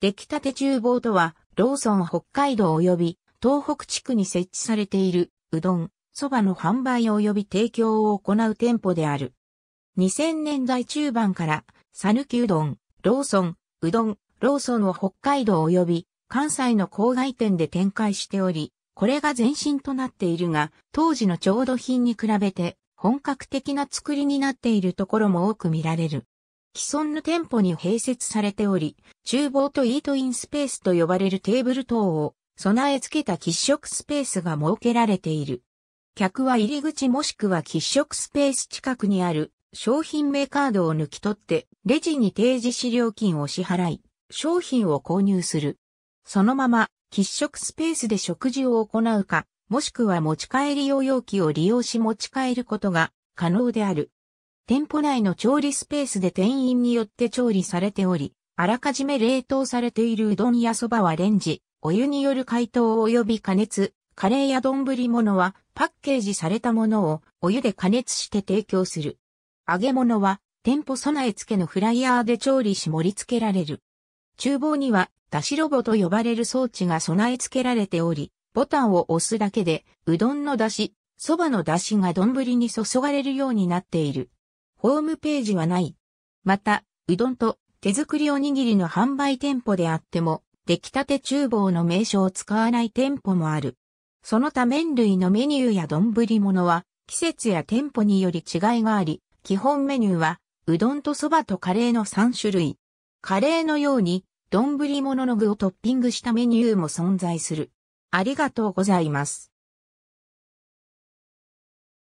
出来立て厨房とは、ローソン北海道及び東北地区に設置されている、うどん、蕎麦の販売及び提供を行う店舗である。2000年代中盤から、さぬきうどん、ローソン、うどん、ローソンを北海道及び関西の郊外店で展開しており、これが前身となっているが、当時の調度品に比べて本格的な作りになっているところも多く見られる。既存の店舗に併設されており、厨房とイートインスペースと呼ばれるテーブル等を備え付けた喫食スペースが設けられている。客は入り口もしくは喫食スペース近くにある商品名カードを抜き取ってレジに提示し料金を支払い、商品を購入する。そのまま喫食スペースで食事を行うか、もしくは持ち帰り用容器を利用し持ち帰ることが可能である。店舗内の調理スペースで店員によって調理されており、あらかじめ冷凍されているうどんやそばはレンジ、お湯による解凍及び加熱、カレーや丼物はパッケージされたものをお湯で加熱して提供する。揚げ物は店舗備え付けのフライヤーで調理し盛り付けられる。厨房には出しロボと呼ばれる装置が備え付けられており、ボタンを押すだけでうどんの出汁、そばの出汁が丼に注がれるようになっている。ホームページはない。また、うどんと手作りおにぎりの販売店舗であっても、出来立て厨房の名称を使わない店舗もある。その他麺類のメニューや丼物は、季節や店舗により違いがあり、基本メニューは、うどんとそばとカレーの3種類。カレーのように、丼物の具をトッピングしたメニューも存在する。ありがとうございます。